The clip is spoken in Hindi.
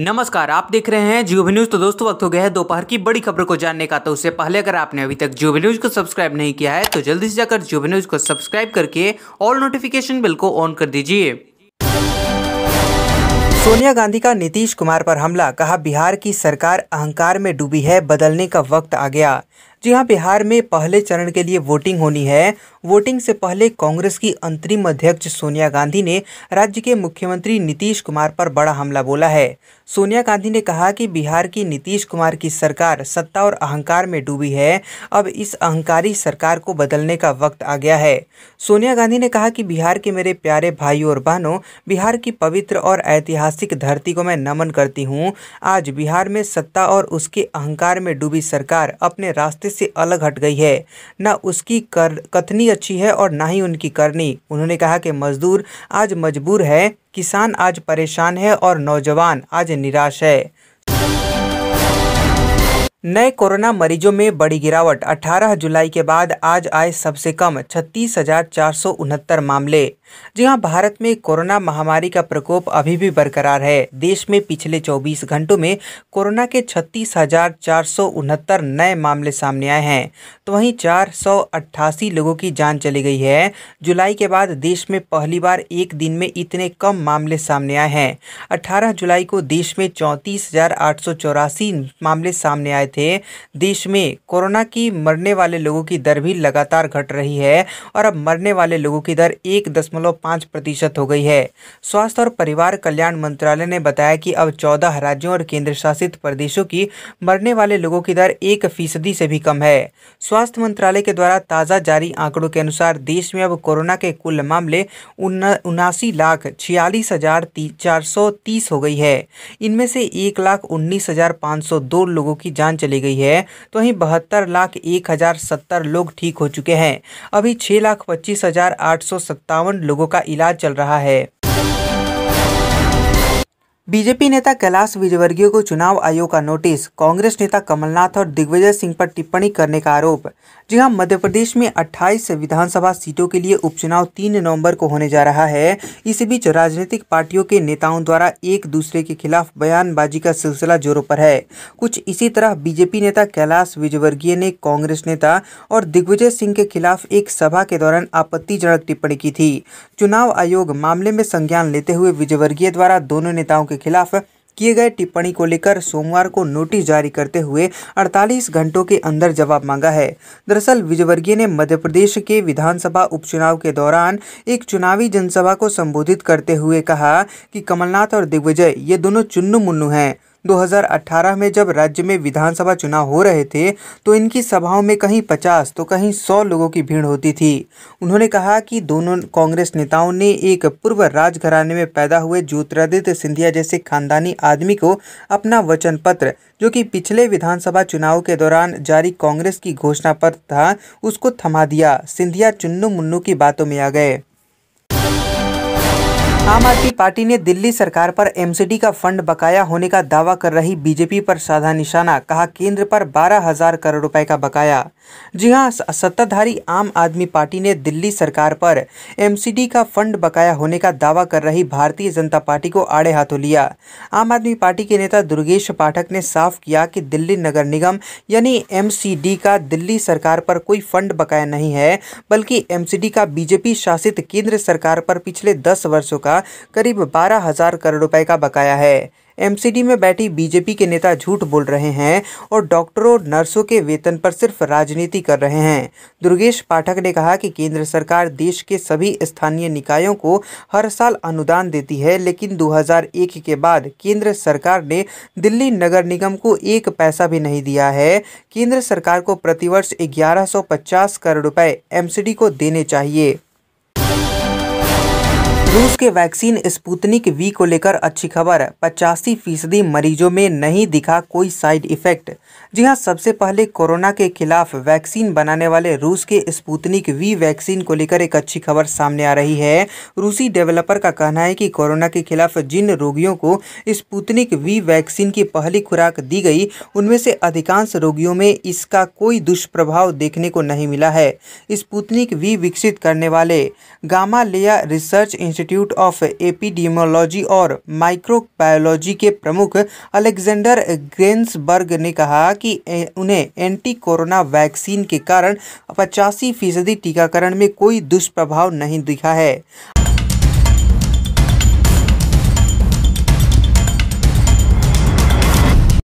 नमस्कार आप देख रहे हैं जियो न्यूज तो दोस्तों वक्त हो गया है दोपहर की बड़ी खबर को जानने का तो उससे पहले अगर आपने अभी तक जियो न्यूज को सब्सक्राइब नहीं किया है तो जल्दी से जाकर जियो न्यूज को सब्सक्राइब करके ऑल नोटिफिकेशन बिल को ऑन कर दीजिए सोनिया गांधी का नीतीश कुमार पर हमला कहा बिहार की सरकार अहंकार में डूबी है बदलने का वक्त आ गया जी हाँ बिहार में पहले चरण के लिए वोटिंग होनी है वोटिंग से पहले कांग्रेस की अंतरिम अध्यक्ष सोनिया गांधी ने राज्य के मुख्यमंत्री नीतीश कुमार पर बड़ा हमला बोला है सोनिया गांधी ने कहा कि बिहार की नीतीश कुमार की सरकार सत्ता और अहंकार में डूबी है अब इस अहंकारी सरकार को बदलने का वक्त आ गया है सोनिया गांधी ने कहा कि बिहार के मेरे प्यारे भाइयों और बहनों बिहार की पवित्र और ऐतिहासिक धरती को मैं नमन करती हूँ आज बिहार में सत्ता और उसके अहंकार में डूबी सरकार अपने रास्ते सत्य से अलग हट गई है न उसकी कर कथनी अच्छी है और ना ही उनकी करनी उन्होंने कहा कि मजदूर आज मजबूर है किसान आज परेशान है और नौजवान आज निराश है नए कोरोना मरीजों में बड़ी गिरावट 18 जुलाई के बाद आज आए सबसे कम छत्तीस मामले जी हाँ भारत में कोरोना महामारी का प्रकोप अभी भी बरकरार है देश में पिछले 24 घंटों में कोरोना के छत्तीस नए मामले सामने आए हैं तो वहीं चार लोगों की जान चली गई है जुलाई के बाद देश में पहली बार एक दिन में इतने कम मामले सामने आए हैं अठारह जुलाई को देश में चौंतीस मामले सामने आए थे देश में कोरोना की मरने वाले लोगों की दर भी लगातार घट रही है और अब मरने वाले लोगों की दर एक दशमलव पाँच प्रतिशत हो गई है स्वास्थ्य और परिवार कल्याण मंत्रालय ने बताया कि अब चौदह राज्यों और केंद्र शासित प्रदेशों की मरने वाले लोगों की दर एक फीसदी से भी कम है स्वास्थ्य मंत्रालय के द्वारा ताज़ा जारी आंकड़ों के अनुसार देश में अब कोरोना के कुल मामले उनासी लाख छियालीस हजार चार सौ तीस हो गई है इनमें से एक लाख उन्नीस हजार पाँच सौ दो लोगों की जान चली गई है तो वहीं बहत्तर लाख एक हज़ार सत्तर लोग ठीक हो चुके हैं अभी छः लाख पच्चीस हज़ार आठ सौ सत्तावन लोगों का इलाज चल रहा है बीजेपी नेता कैलाश विजयवर्गीय को चुनाव आयोग का नोटिस कांग्रेस नेता कमलनाथ और दिग्विजय सिंह पर टिप्पणी करने का आरोप जी हाँ मध्य प्रदेश में 28 विधानसभा सीटों के लिए उपचुनाव 3 नवंबर को होने जा रहा है इस बीच राजनीतिक पार्टियों के नेताओं द्वारा एक दूसरे के खिलाफ बयानबाजी का सिलसिला जोरों पर है कुछ इसी तरह बीजेपी नेता कैलाश विजयवर्गीय ने कांग्रेस नेता और दिग्विजय सिंह के खिलाफ एक सभा के दौरान आपत्तिजनक टिप्पणी की थी चुनाव आयोग मामले में संज्ञान लेते हुए विजयवर्गीय द्वारा दोनों नेताओं के खिलाफ किए गए टिप्पणी को लेकर सोमवार को नोटिस जारी करते हुए 48 घंटों के अंदर जवाब मांगा है दरअसल विजयवर्गीय ने मध्य प्रदेश के विधानसभा उपचुनाव के दौरान एक चुनावी जनसभा को संबोधित करते हुए कहा कि कमलनाथ और दिग्विजय ये दोनों चुन्नु मुन्नु हैं 2018 में जब राज्य में विधानसभा चुनाव हो रहे थे तो इनकी सभाओं में कहीं पचास तो कहीं सौ लोगों की भीड़ होती थी उन्होंने कहा कि दोनों कांग्रेस नेताओं ने एक पूर्व राजघराने में पैदा हुए ज्योतिरादित्य सिंधिया जैसे खानदानी आदमी को अपना वचन पत्र जो कि पिछले विधानसभा चुनाव के दौरान जारी कांग्रेस की घोषणा पत्र था उसको थमा दिया सिंधिया चुन्नू मुन्नू की बातों में आ गए आम आदमी पार्टी ने दिल्ली सरकार पर एमसीडी का फंड बकाया होने का दावा कर रही बीजेपी पर साधा निशाना कहा केंद्र पर बारह हजार करोड़ रुपए का बकाया जी हां सत्ताधारी आम आदमी पार्टी ने दिल्ली सरकार पर एमसीडी का फंड बकाया होने का दावा कर रही भारतीय जनता पार्टी को आड़े हाथों लिया आम आदमी पार्टी के नेता दुर्गेश पाठक ने साफ किया कि दिल्ली नगर निगम यानी एम का दिल्ली सरकार पर कोई फंड बकाया नहीं है बल्कि एम का बीजेपी शासित केंद्र सरकार पर पिछले दस वर्षों का का करीब बारह हजार करोड़ रुपए का बकाया है एमसीडी में बैठी बीजेपी के नेता झूठ बोल रहे हैं और डॉक्टरों नर्सों के वेतन पर सिर्फ राजनीति कर रहे हैं दुर्गेश पाठक ने कहा कि केंद्र सरकार देश के सभी स्थानीय निकायों को हर साल अनुदान देती है लेकिन 2001 के बाद केंद्र सरकार ने दिल्ली नगर निगम को एक पैसा भी नहीं दिया है केंद्र सरकार को प्रतिवर्ष ग्यारह करोड़ रुपए एम को देने चाहिए रूस के वैक्सीन स्पुतनिक वी को लेकर अच्छी खबर पचासी फीसदी मरीजों में नहीं दिखा कोई साइड इफेक्ट जी हाँ सबसे पहले कोरोना के खिलाफ वैक्सीन बनाने वाले रूस के स्पुतनिक वी वैक्सीन को लेकर एक अच्छी खबर सामने आ रही है रूसी डेवलपर का कहना है कि कोरोना के खिलाफ जिन रोगियों को स्पुतनिक वी वैक्सीन की पहली खुराक दी गई उनमें से अधिकांश रोगियों में इसका कोई दुष्प्रभाव देखने को नहीं मिला है स्पुतनिक वी विकसित करने वाले गामा लेया रिसर्च इंस्टीट्यूट ऑफ एपिडीमोलॉजी और माइक्रोबायोलॉजी के प्रमुख अलेक्जेंडर ग्रेन्सबर्ग ने कहा कि उन्हें एंटी कोरोना वैक्सीन के कारण पचासी फीसदी टीकाकरण में कोई दुष्प्रभाव नहीं दिखा है